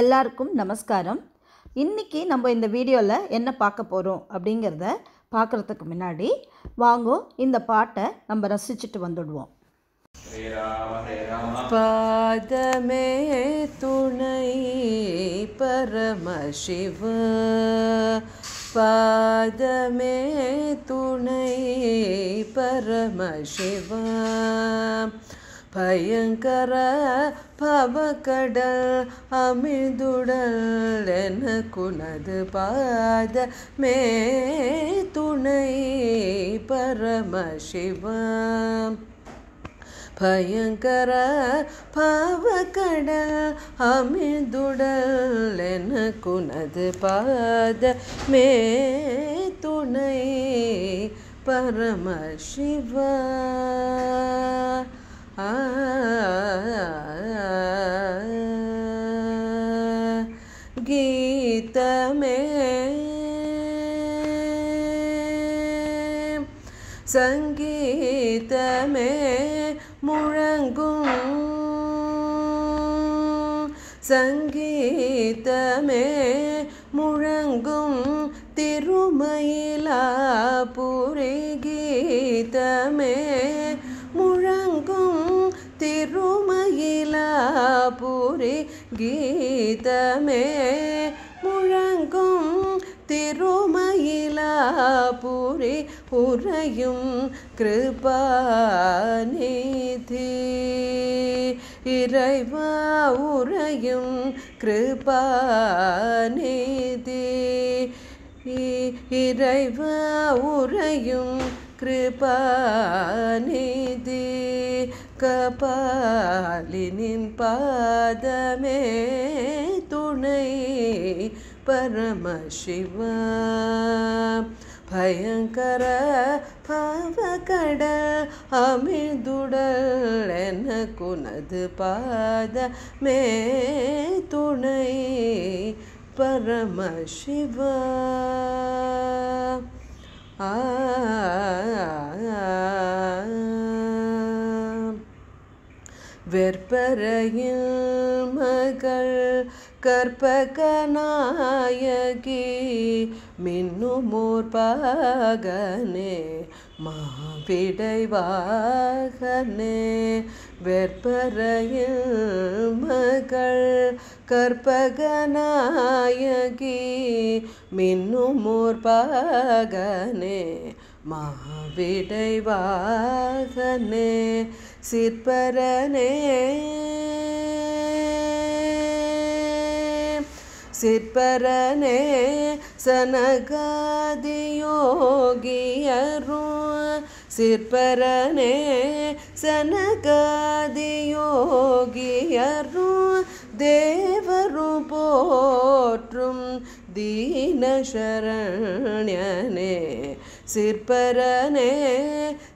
எல்லாருக்கும் நமஸ்காரம் இன்றைக்கி நம்ம இந்த வீடியோவில் என்ன பார்க்க போகிறோம் அப்படிங்கிறத பார்க்குறதுக்கு முன்னாடி வாங்கும் இந்த பாட்டை நம்ம ரசிச்சுட்டு வந்துடுவோம் பாதமே துணை பரமசிவ பாதமே துணை சிவா பயங்கர பவக்கடல் அமிழ்துடல் எனக்குனது பாத மே துணை பரமசிவம் பயங்கர பாவக்கடல் அமிழ்துடல் எனக்குனது பாத மே துணை பரமசிவா गीतमे சங்கீதமே முழங்கும் சங்கீதமே முழங்கும் திருமயிலா ஒரே கீதமே முழங்கும் திருமயிலாபுரி உறையும் கிருபாநிதி இறைவா உறையும் கிருபாநிதி இறைவா உறையும் கிருபாநிதி கபாலினின் பாதமே துணை பரமசிவா பயங்கர பாவகட அமிழ்துடல் எனக்குனது பாத மே துணை பரமசிவா ஆ வெற்பரையில் மகள் கற்பகநாயகி மின்னுமோர் பாகனே மாவிடைவாகனே வெற்பரையில் மகள் கற்பகநாயகி மின்னுமோர் பாகனே மாவிடைவாகனே சிற்பரனே சிற்பரனே சனகாதியோகியரும் சிற்பரனே சனகாதியோகியரும் தேவரும் போ ദീനശരണ്യനേ സിർപ്പരനേ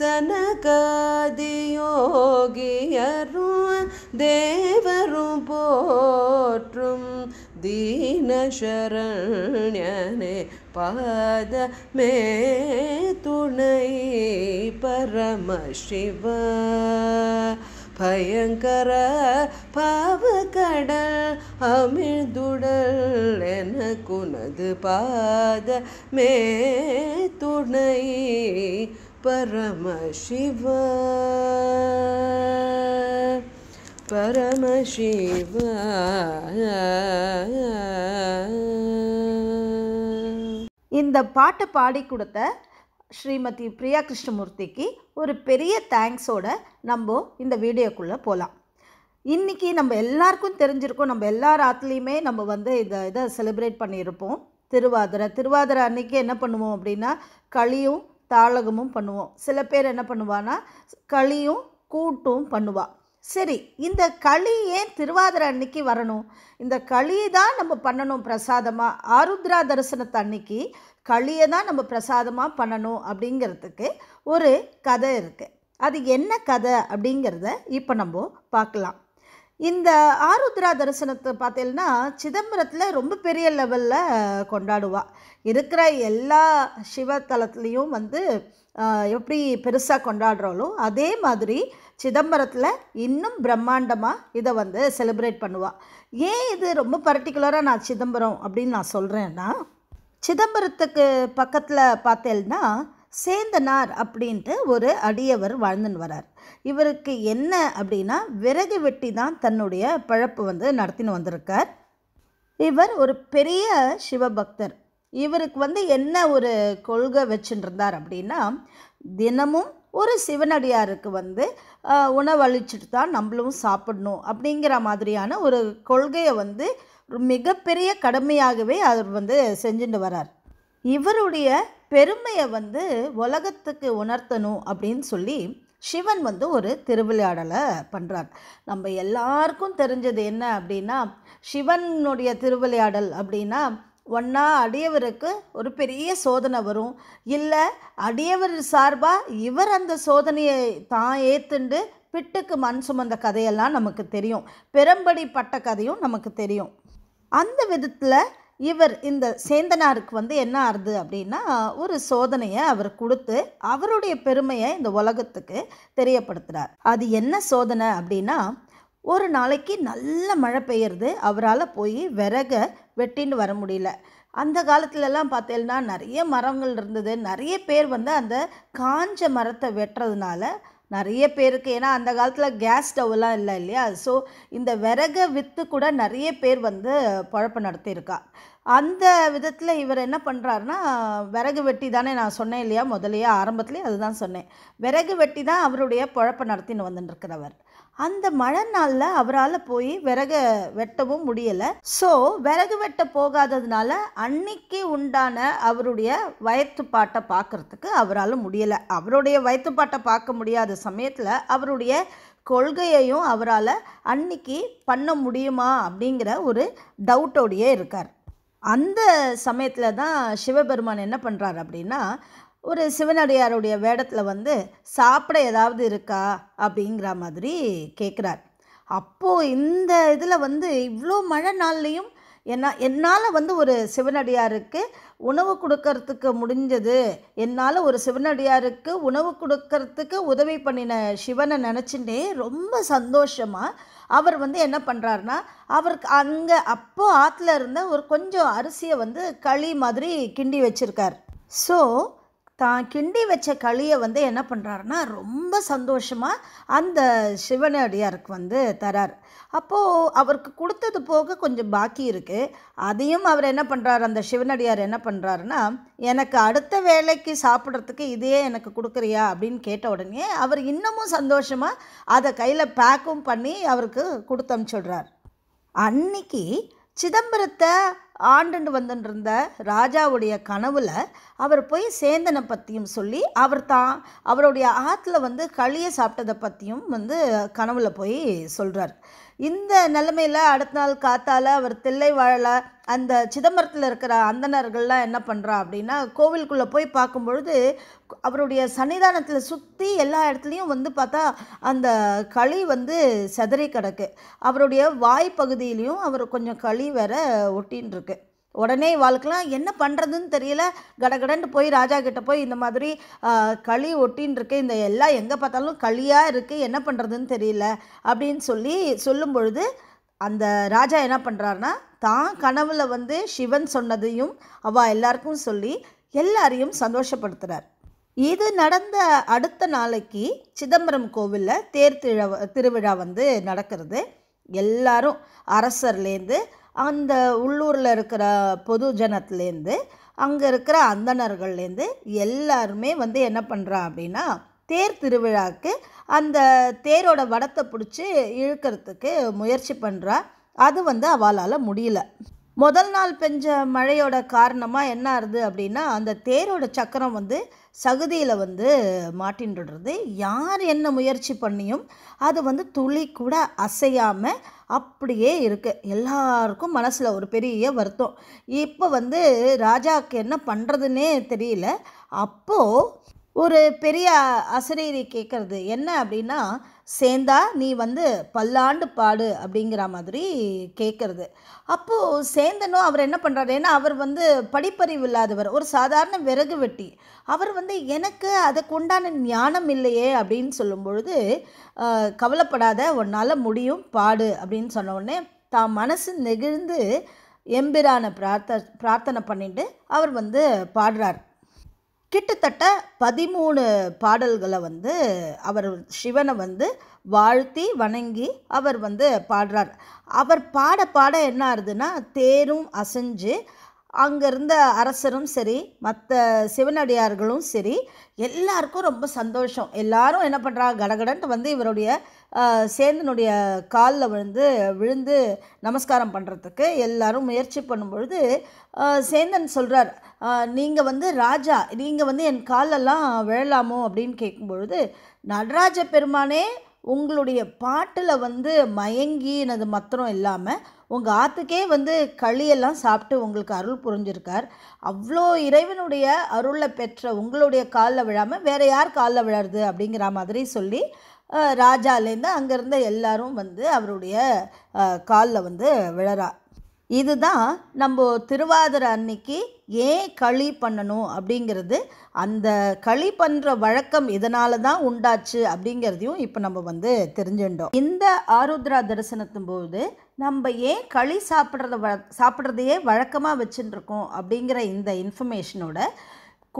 സനകാദിയോഗിയറും ദേവരും പോറ്റും ദീനശരണ്യനേ പാദമേ തുണൈ പരമശിവ பயங்கர பாவக்கடல் அமிழ்துடல் எனக்குனது பாத மே துணை பரமசிவ பரமசிவ இந்த பாட்டை பாடி கொடுத்த ஸ்ரீமதி பிரியா கிருஷ்ணமூர்த்திக்கு ஒரு பெரிய தேங்க்ஸோட நம்ம இந்த வீடியோக்குள்ளே போகலாம் இன்றைக்கி நம்ம எல்லாருக்கும் தெரிஞ்சிருக்கோம் நம்ம எல்லார் ராத்துலேயுமே நம்ம வந்து இதை இதை செலிப்ரேட் பண்ணியிருப்போம் திருவாதிரை திருவாதிரை அன்றைக்கி என்ன பண்ணுவோம் அப்படின்னா களியும் தாளகமும் பண்ணுவோம் சில பேர் என்ன பண்ணுவான்னா களியும் கூட்டும் பண்ணுவாள் சரி இந்த களி ஏன் திருவாதிரை அன்னைக்கு வரணும் இந்த களி தான் நம்ம பண்ணணும் பிரசாதமாக ஆருத்ரா தரிசனத்தை அன்னைக்கு களியை தான் நம்ம பிரசாதமாக பண்ணணும் அப்படிங்கிறதுக்கு ஒரு கதை இருக்குது அது என்ன கதை அப்படிங்கிறத இப்போ நம்ம பார்க்கலாம் இந்த ஆருத்ரா தரிசனத்தை பார்த்தீங்கன்னா சிதம்பரத்தில் ரொம்ப பெரிய லெவலில் கொண்டாடுவாள் இருக்கிற எல்லா சிவத்தலத்துலேயும் வந்து எப்படி பெருசாக கொண்டாடுறாலோ அதே மாதிரி சிதம்பரத்தில் இன்னும் பிரம்மாண்டமாக இதை வந்து செலிப்ரேட் பண்ணுவாள் ஏன் இது ரொம்ப பர்டிகுலராக நான் சிதம்பரம் அப்படின்னு நான் சொல்கிறேன்னா சிதம்பரத்துக்கு பக்கத்தில் பார்த்தேன்னா சேந்தனார் அப்படின்ட்டு ஒரு அடியவர் வாழ்ந்துன்னு வரார் இவருக்கு என்ன அப்படின்னா விறகு வெட்டி தான் தன்னுடைய பழப்பு வந்து நடத்தின்னு வந்திருக்கார் இவர் ஒரு பெரிய சிவபக்தர் இவருக்கு வந்து என்ன ஒரு கொள்கை வச்சுட்டு இருந்தார் அப்படின்னா தினமும் ஒரு சிவனடியாருக்கு வந்து உணவளிச்சுட்டு தான் நம்மளும் சாப்பிடணும் அப்படிங்கிற மாதிரியான ஒரு கொள்கையை வந்து மிகப்பெரிய கடமையாகவே அவர் வந்து செஞ்சுட்டு வரார் இவருடைய பெருமையை வந்து உலகத்துக்கு உணர்த்தணும் அப்படின்னு சொல்லி சிவன் வந்து ஒரு திருவிளையாடலை பண்ணுறார் நம்ம எல்லாருக்கும் தெரிஞ்சது என்ன அப்படின்னா சிவனுடைய திருவிளையாடல் அப்படின்னா ஒன்றா அடியவருக்கு ஒரு பெரிய சோதனை வரும் இல்லை அடியவர் சார்பாக இவர் அந்த சோதனையை தான் ஏற்றுண்டு பிட்டுக்கு மண் சுமந்த கதையெல்லாம் நமக்கு தெரியும் பெரும்படி பட்ட கதையும் நமக்கு தெரியும் அந்த விதத்தில் இவர் இந்த சேந்தனாருக்கு வந்து என்ன ஆறுது அப்படின்னா ஒரு சோதனையை அவர் கொடுத்து அவருடைய பெருமையை இந்த உலகத்துக்கு தெரியப்படுத்துகிறார் அது என்ன சோதனை அப்படின்னா ஒரு நாளைக்கு நல்ல மழை பெய்யுறது அவரால் போய் விறக வெட்டின்னு வர முடியல அந்த காலத்துலலாம் பார்த்தேன்னா நிறைய மரங்கள் இருந்தது நிறைய பேர் வந்து அந்த காஞ்ச மரத்தை வெட்டுறதுனால நிறைய பேருக்கு ஏன்னா அந்த காலத்தில் கேஸ் ஸ்டவ்லாம் இல்லை இல்லையா ஸோ இந்த விறகை விற்று கூட நிறைய பேர் வந்து குழப்பம் நடத்தியிருக்கா அந்த விதத்தில் இவர் என்ன பண்ணுறாருனா விறகு வெட்டி தானே நான் சொன்னேன் இல்லையா முதலையே ஆரம்பத்துலேயே அதுதான் சொன்னேன் விறகு வெட்டி தான் அவருடைய குழப்பம் நடத்தின்னு வந்துட்டுருக்கிறவர் அந்த மழை நாளில் அவரால் போய் விறக வெட்டவும் முடியலை ஸோ விறகு வெட்ட போகாததுனால அன்னைக்கு உண்டான அவருடைய வயத்து பாட்டை பார்க்குறதுக்கு அவரால் முடியலை அவருடைய வயத்து பாட்டை பார்க்க முடியாத சமயத்தில் அவருடைய கொள்கையையும் அவரால் அன்னைக்கு பண்ண முடியுமா அப்படிங்கிற ஒரு டவுட்டோடையே இருக்கார் அந்த சமயத்தில் தான் சிவபெருமான் என்ன பண்ணுறார் அப்படின்னா ஒரு சிவனடியாருடைய வேடத்தில் வந்து சாப்பிட ஏதாவது இருக்கா அப்படிங்கிற மாதிரி கேட்குறார் அப்போது இந்த இதில் வந்து இவ்வளோ மழை நாள்லேயும் என்ன என்னால் வந்து ஒரு சிவனடியாருக்கு உணவு கொடுக்கறதுக்கு முடிஞ்சது என்னால் ஒரு சிவனடியாருக்கு உணவு கொடுக்கறதுக்கு உதவி பண்ணின சிவனை நினச்சிட்டே ரொம்ப சந்தோஷமாக அவர் வந்து என்ன பண்ணுறாருனா அவருக்கு அங்கே அப்போது ஆற்றுல இருந்த ஒரு கொஞ்சம் அரிசியை வந்து களி மாதிரி கிண்டி வச்சுருக்கார் ஸோ தான் கிண்டி வச்ச களியை வந்து என்ன பண்ணுறாருன்னா ரொம்ப சந்தோஷமாக அந்த சிவனடியாருக்கு வந்து தரார் அப்போது அவருக்கு கொடுத்தது போக கொஞ்சம் பாக்கி இருக்குது அதையும் அவர் என்ன பண்ணுறாரு அந்த சிவனடியார் என்ன பண்ணுறாருன்னா எனக்கு அடுத்த வேலைக்கு சாப்பிட்றதுக்கு இதையே எனக்கு கொடுக்குறியா அப்படின்னு கேட்ட உடனே அவர் இன்னமும் சந்தோஷமாக அதை கையில் பேக்கும் பண்ணி அவருக்கு கொடுத்து அனுப்பிச்சுடுறார் அன்னைக்கு சிதம்பரத்தை ஆண்டுண்டு வந்துட்டுருந்த ராஜாவுடைய கனவில் அவர் போய் சேந்தனை பற்றியும் சொல்லி அவர் தான் அவருடைய ஆற்றுல வந்து களியை சாப்பிட்டதை பற்றியும் வந்து கனவில் போய் சொல்கிறார் இந்த நிலமையில் அடுத்த நாள் காத்தால் அவர் தில்லை வாழலை அந்த சிதம்பரத்தில் இருக்கிற அந்தனர்கள்லாம் என்ன பண்ணுறா அப்படின்னா கோவிலுக்குள்ளே போய் பார்க்கும்பொழுது அவருடைய சன்னிதானத்தில் சுற்றி எல்லா இடத்துலையும் வந்து பார்த்தா அந்த களி வந்து செதறி கிடக்கு அவருடைய வாய்ப்பகுதியிலையும் அவர் கொஞ்சம் களி வேற ஒட்டின்னு இருக்கு உடனே வாழ்க்கலாம் என்ன பண்ணுறதுன்னு தெரியல கடகடன்ட்டு போய் ராஜா கிட்ட போய் இந்த மாதிரி களி ஒட்டின்னு இருக்கு இந்த எல்லாம் எங்கே பார்த்தாலும் களியாக இருக்குது என்ன பண்ணுறதுன்னு தெரியல அப்படின்னு சொல்லி சொல்லும் பொழுது அந்த ராஜா என்ன பண்ணுறாருனா தான் கனவுல வந்து சிவன் சொன்னதையும் அவ எல்லாருக்கும் சொல்லி எல்லாரையும் சந்தோஷப்படுத்துகிறார் இது நடந்த அடுத்த நாளைக்கு சிதம்பரம் கோவிலில் தேர் திருவிழா திருவிழா வந்து நடக்கிறது எல்லாரும் அரசர்லேருந்து அந்த உள்ளூரில் இருக்கிற பொது ஜனத்துலேருந்து அங்கே இருக்கிற அந்தணர்கள்லேருந்து எல்லாருமே வந்து என்ன பண்ணுறா அப்படின்னா தேர் திருவிழாவுக்கு அந்த தேரோட வடத்தை பிடிச்சி இழுக்கிறதுக்கு முயற்சி பண்ணுறா அது வந்து அவளால் முடியல முதல் நாள் பெஞ்ச மழையோட காரணமாக என்ன ஆகுது அப்படின்னா அந்த தேரோட சக்கரம் வந்து சகுதியில் வந்து மாட்டின்றது யார் என்ன முயற்சி பண்ணியும் அது வந்து துளி கூட அசையாமல் அப்படியே இருக்குது எல்லாருக்கும் மனசில் ஒரு பெரிய வருத்தம் இப்போ வந்து ராஜாவுக்கு என்ன பண்ணுறதுன்னே தெரியல அப்போது ஒரு பெரிய அசரீரி கேட்குறது என்ன அப்படின்னா சேந்தா நீ வந்து பல்லாண்டு பாடு அப்படிங்கிற மாதிரி கேட்குறது அப்போது சேந்தனும் அவர் என்ன பண்ணுறாரு ஏன்னா அவர் வந்து படிப்பறிவு இல்லாதவர் ஒரு சாதாரண விறகு வெட்டி அவர் வந்து எனக்கு அதுக்கு உண்டான ஞானம் இல்லையே அப்படின்னு சொல்லும்பொழுது கவலைப்படாத உன்னால் முடியும் பாடு அப்படின்னு சொன்னோடனே தான் மனசு நெகிழ்ந்து எம்பிரானை பிரார்த்த பிரார்த்தனை பண்ணிட்டு அவர் வந்து பாடுறார் கிட்டத்தட்ட பதிமூணு பாடல்களை வந்து அவர் சிவனை வந்து வாழ்த்தி வணங்கி அவர் வந்து பாடுறார் அவர் பாட பாட என்ன ஆகுதுன்னா தேரும் அசைஞ்சு அங்கே இருந்த அரசரும் சரி மற்ற சிவனடியார்களும் சரி எல்லாருக்கும் ரொம்ப சந்தோஷம் எல்லாரும் என்ன பண்ணுறா கடகடன்ட்டு வந்து இவருடைய சேந்தனுடைய காலில் வந்து விழுந்து நமஸ்காரம் பண்ணுறதுக்கு எல்லாரும் முயற்சி பண்ணும்பொழுது சேந்தன் சொல்கிறார் நீங்கள் வந்து ராஜா நீங்கள் வந்து என் காலெல்லாம் விழலாமோ அப்படின்னு கேட்கும்பொழுது நடராஜ பெருமானே உங்களுடைய பாட்டில் வந்து மயங்கி எனது மத்திரம் இல்லாமல் உங்கள் ஆற்றுக்கே வந்து களியெல்லாம் சாப்பிட்டு உங்களுக்கு அருள் புரிஞ்சிருக்கார் அவ்வளோ இறைவனுடைய அருளை பெற்ற உங்களுடைய காலில் விழாமல் வேறு யார் காலில் விழருது அப்படிங்கிற மாதிரி சொல்லி ராஜாலேருந்து அங்கேருந்த எல்லாரும் வந்து அவருடைய காலில் வந்து விழறா இதுதான் நம்ம திருவாதிரை அன்னைக்கு ஏன் களி பண்ணணும் அப்படிங்கிறது அந்த களி பண்ணுற வழக்கம் இதனால தான் உண்டாச்சு அப்படிங்கிறதையும் இப்போ நம்ம வந்து தெரிஞ்சுட்டோம் இந்த ஆருத்ரா தரிசனத்தின் போது நம்ம ஏன் களி சாப்பிட்றத வ சாப்பிட்றதையே வழக்கமாக வச்சுட்டுருக்கோம் அப்படிங்கிற இந்த இன்ஃபர்மேஷனோட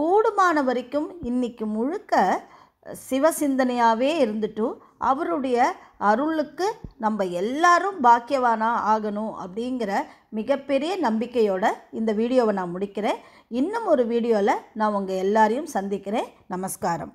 கூடுமான வரைக்கும் இன்றைக்கி முழுக்க சிவசிந்தனையாகவே இருந்துட்டும் அவருடைய அருளுக்கு நம்ம எல்லாரும் பாக்கியவானா ஆகணும் அப்படிங்கிற மிகப்பெரிய நம்பிக்கையோட இந்த வீடியோவை நான் முடிக்கிறேன் இன்னும் ஒரு வீடியோவில் நான் உங்கள் எல்லாரையும் சந்திக்கிறேன் நமஸ்காரம்